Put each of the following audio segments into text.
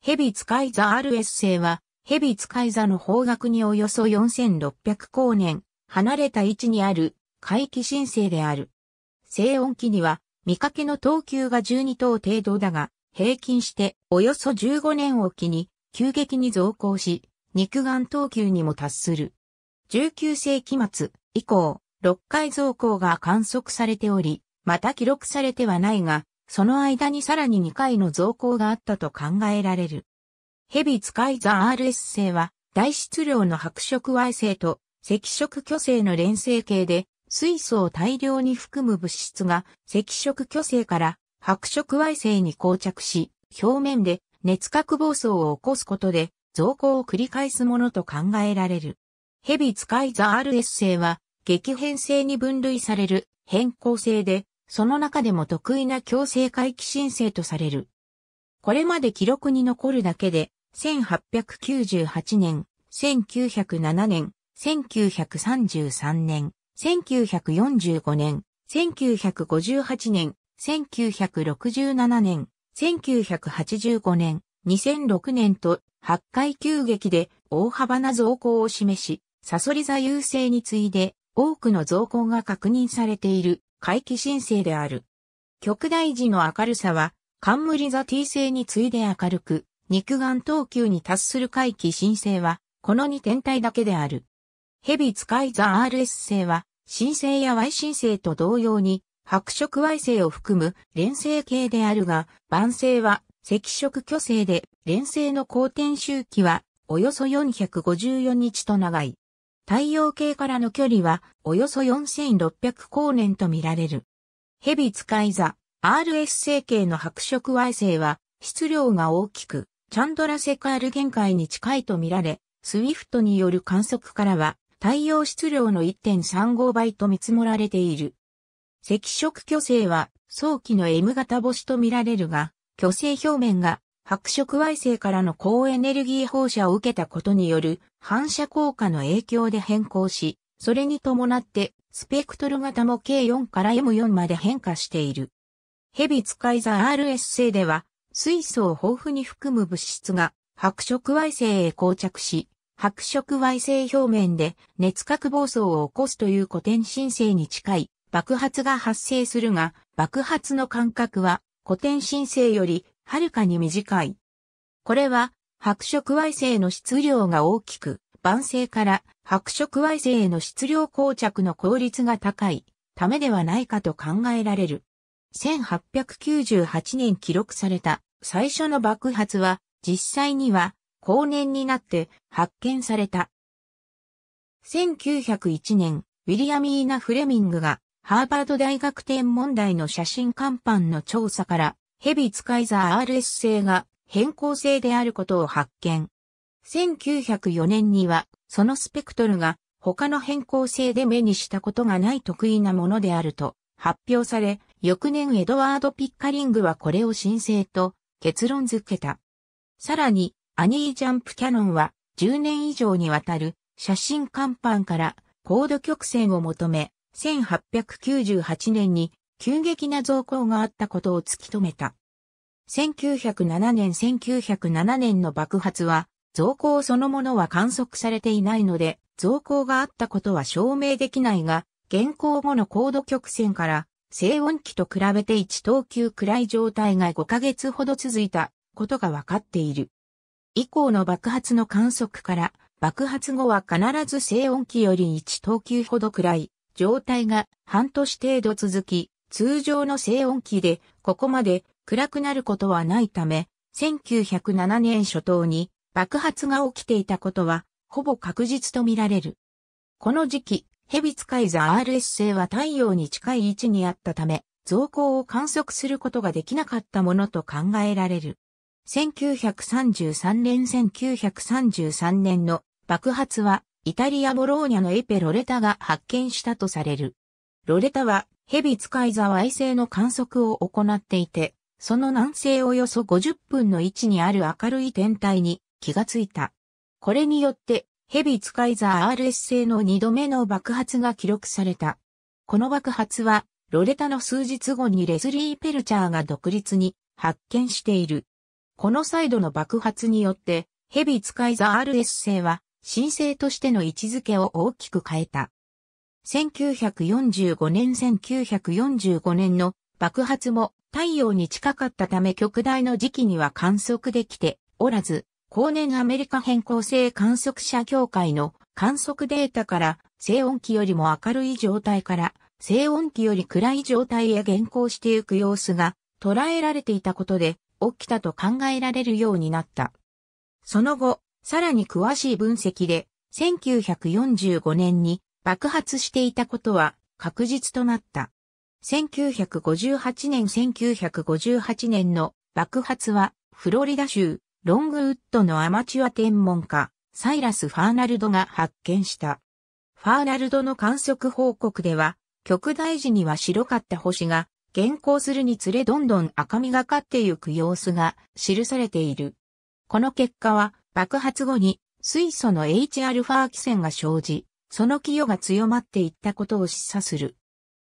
ヘビ使い座 RS 星は、ヘビ使い座の方角におよそ4600光年、離れた位置にある、回帰神星である。静音期には、見かけの等級が12等程度だが、平均しておよそ15年を機に、急激に増高し、肉眼等級にも達する。19世紀末以降、6回増高が観測されており、また記録されてはないが、その間にさらに2回の増光があったと考えられる。ヘビ使いザ RS 星は、大質量の白色矮星と赤色巨星の連成形で、水素を大量に含む物質が赤色巨星から白色矮星に膠着し、表面で熱核暴走を起こすことで増光を繰り返すものと考えられる。ヘビ使いザ RS 星は、激変性に分類される変更性で、その中でも得意な強制回帰申請とされる。これまで記録に残るだけで、1898年、1907年、1933年、1945年、1958年、1967年、1985年、2006年と8回急激で大幅な増高を示し、サソリ座優勢に次いで多くの増高が確認されている回帰申請である。極大時の明るさは、冠座 T 星に次いで明るく、肉眼等級に達する回帰申請は、この2天体だけである。ヘビ使い座 RS 星は、申星や Y 申星と同様に、白色 Y 星を含む連星系であるが、晩星は赤色巨星で、連星の公転周期はおよそ454日と長い。太陽系からの距離はおよそ4600光年とみられる。ヘビ使い座 RS 星系の白色矮星は質量が大きく、チャンドラセカール限界に近いとみられ、スウィフトによる観測からは太陽質量の1.35倍と見積もられている。赤色巨星は早期の M 型星とみられるが、巨星表面が白色矮星からの高エネルギー放射を受けたことによる反射効果の影響で変更し、それに伴ってスペクトル型も K4 から M4 まで変化している。ヘビ使い座 RS 星では水素を豊富に含む物質が白色矮星へ膠着し、白色矮星表面で熱核暴走を起こすという古典新星に近い爆発が発生するが、爆発の間隔は古典新星よりはるかに短い。これは、白色矮星の質量が大きく、晩成から白色矮星への質量膠着の効率が高いためではないかと考えられる。1898年記録された最初の爆発は実際には後年になって発見された。1901年、ウィリアミーナ・フレミングがハーバード大学天文台の写真看板の調査からヘビ使いザー RS 製が変更性であることを発見。1904年には、そのスペクトルが他の変更性で目にしたことがない得意なものであると発表され、翌年エドワード・ピッカリングはこれを申請と結論付けた。さらに、アニー・ジャンプ・キャノンは10年以上にわたる写真看板からコード曲線を求め、1898年に急激な増高があったことを突き止めた。1907年1907年の爆発は、増高そのものは観測されていないので、増高があったことは証明できないが、現行後の高度曲線から、静音期と比べて1等級くらい状態が5ヶ月ほど続いたことがわかっている。以降の爆発の観測から、爆発後は必ず静音期より1等級ほどくらい状態が半年程度続き、通常の静音機でここまで暗くなることはないため、1907年初頭に爆発が起きていたことはほぼ確実とみられる。この時期、ヘビツカイザ RS 星は太陽に近い位置にあったため、増光を観測することができなかったものと考えられる。1933年1933年の爆発はイタリア・ボローニャのエペ・ロレタが発見したとされる。ロレタはヘビ使い座衛星の観測を行っていて、その南西およそ50分の位置にある明るい天体に気がついた。これによって、ヘビ使い座 RS 星の2度目の爆発が記録された。この爆発は、ロレタの数日後にレズリー・ペルチャーが独立に発見している。このサイドの爆発によって、ヘビ使いザ RS 星は、新星としての位置づけを大きく変えた。1945年1945年の爆発も太陽に近かったため極大の時期には観測できておらず、後年アメリカ変更性観測者協会の観測データから静音期よりも明るい状態から静音期より暗い状態へ減行していく様子が捉えられていたことで起きたと考えられるようになった。その後、さらに詳しい分析で1945年に爆発していたことは確実となった。1958年1958年の爆発はフロリダ州ロングウッドのアマチュア天文家サイラス・ファーナルドが発見した。ファーナルドの観測報告では極大時には白かった星が現行するにつれどんどん赤みがかってゆく様子が記されている。この結果は爆発後に水素の Hα 気線が生じ、その寄与が強まっていったことを示唆する。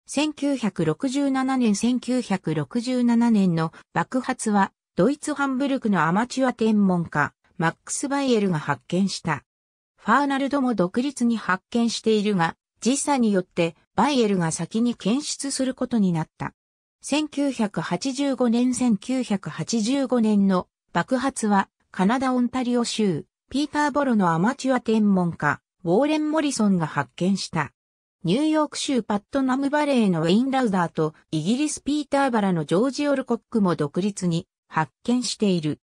1967年1967年の爆発は、ドイツハンブルクのアマチュア天文家、マックス・バイエルが発見した。ファーナルドも独立に発見しているが、時差によってバイエルが先に検出することになった。1985年1985年の爆発はカナダ・オンタリオ州ピーターボロのアマチュア天文家ウォーレン・モリソンが発見した。ニューヨーク州パットナムバレーのウェイン・ラウダーとイギリス・ピーターバラのジョージ・オルコックも独立に発見している。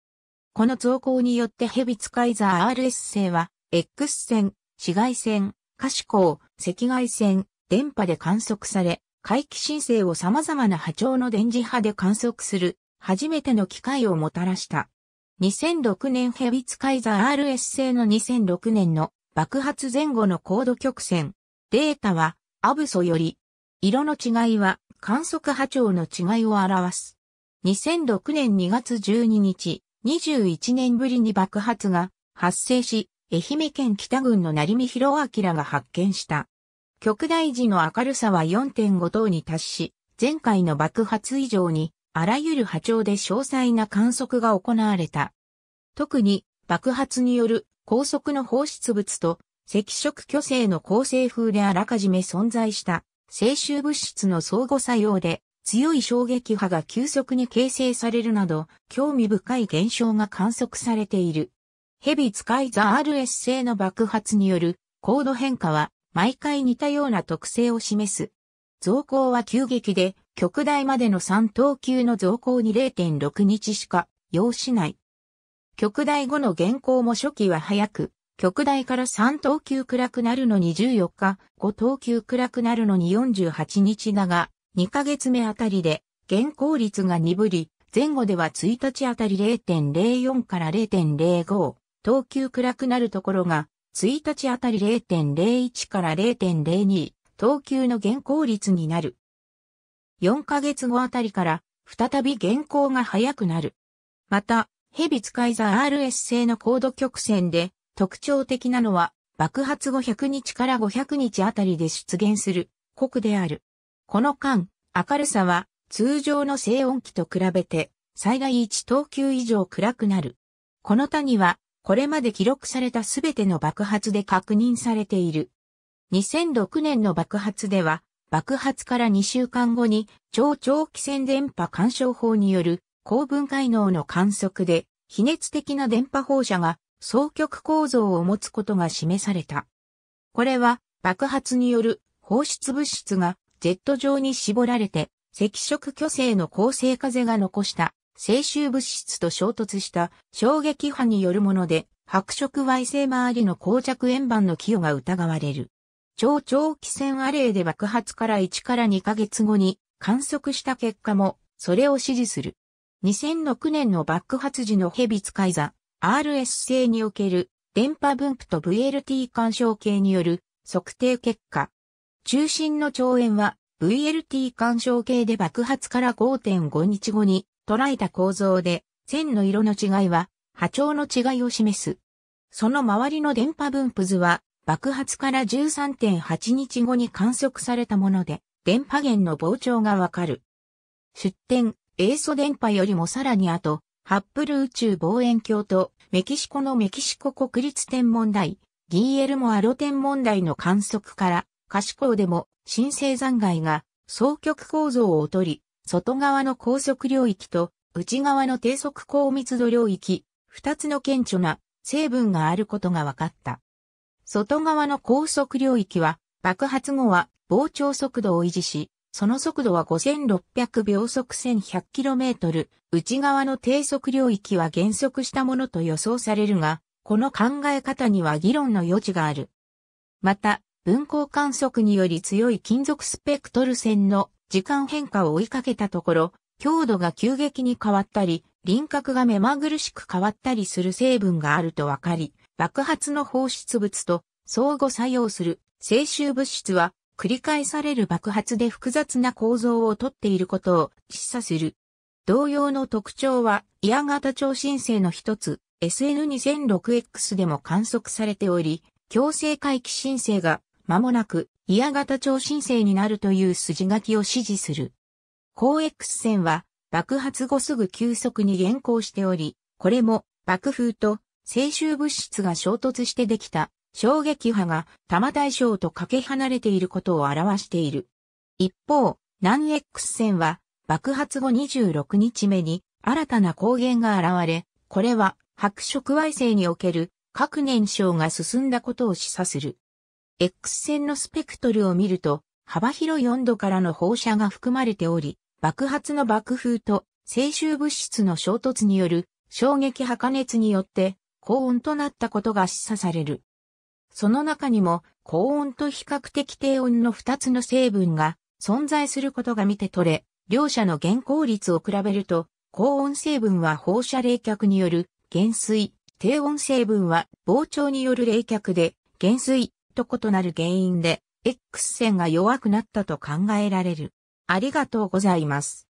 この造稿によってヘビツカイザー RS 星は X 線、紫外線、可視光、赤外線、電波で観測され、回帰申請を様々な波長の電磁波で観測する初めての機会をもたらした。2006年ヘビツカイザー RS 製の2006年の爆発前後の高度曲線。データは、アブソより、色の違いは観測波長の違いを表す。2006年2月12日、21年ぶりに爆発が発生し、愛媛県北郡の成見弘明が発見した。極大時の明るさは4.5等に達し、前回の爆発以上に、あらゆる波長で詳細な観測が行われた。特に、爆発による高速の放出物と赤色巨星の構成風であらかじめ存在した青臭物質の相互作用で強い衝撃波が急速に形成されるなど興味深い現象が観測されている。ヘビ使いザ RS 製の爆発による高度変化は毎回似たような特性を示す。増高は急激で極大までの3等級の増高に0.6日しか要しない。極大後の現行も初期は早く、極大から3等級暗くなるのに14日、5等級暗くなるのに48日だが、2ヶ月目あたりで、現行率が鈍り、前後では1日あたり0.04から0.05、等級暗くなるところが、1日あたり0.01から0.02、等級の現行率になる。4ヶ月後あたりから、再び現行が早くなる。また、ヘビ使いザ RS 製の高度曲線で特徴的なのは爆発後100日から500日あたりで出現する国である。この間、明るさは通常の静音機と比べて最大1等級以上暗くなる。この他にはこれまで記録されたすべての爆発で確認されている。2006年の爆発では爆発から2週間後に超長期戦電波干渉法による高分解能の観測で、非熱的な電波放射が双極構造を持つことが示された。これは爆発による放出物質がジェット状に絞られて赤色巨星の構成風が残した静臭物質と衝突した衝撃波によるもので白色矮星周りの膠着円盤の寄与が疑われる。超長期線アレイで爆発から1から2ヶ月後に観測した結果もそれを支持する。2006年の爆発時のヘビ使い座 RS 製における電波分布と VLT 干渉計による測定結果。中心の長円は VLT 干渉計で爆発から5.5日後に捉えた構造で線の色の違いは波長の違いを示す。その周りの電波分布図は爆発から13.8日後に観測されたもので電波源の膨張がわかる。出展英祖電波よりもさらに後、ハッブル宇宙望遠鏡とメキシコのメキシコ国立天文台、ギーエルモアロ天文台の観測から、可視光でも新生残骸が双極構造をとり、外側の高速領域と内側の低速高密度領域、二つの顕著な成分があることが分かった。外側の高速領域は爆発後は膨張速度を維持し、その速度は5600秒速 1100km、内側の低速領域は減速したものと予想されるが、この考え方には議論の余地がある。また、分光観測により強い金属スペクトル線の時間変化を追いかけたところ、強度が急激に変わったり、輪郭が目まぐるしく変わったりする成分があるとわかり、爆発の放出物と相互作用する静止物質は繰り返される爆発で複雑な構造をとっていることを示唆する。同様の特徴は、イア型超新星の一つ、SN2006X でも観測されており、強制回帰申請が間もなく、イア型超新星になるという筋書きを指示する。高 X 線は爆発後すぐ急速に減降しており、これも爆風と静臭物質が衝突してできた衝撃波が多摩大小とかけ離れていることを表している。一方、南 X 線は爆発後26日目に新たな光源が現れ、これは白色矮星における各燃焼が進んだことを示唆する。X 線のスペクトルを見ると、幅広4度からの放射が含まれており、爆発の爆風と静臭物質の衝突による衝撃破加熱によって高温となったことが示唆される。その中にも高温と比較的低温の2つの成分が存在することが見て取れ、両者の減効率を比べると、高温成分は放射冷却による減衰、低温成分は膨張による冷却で減衰と異なる原因で X 線が弱くなったと考えられる。ありがとうございます。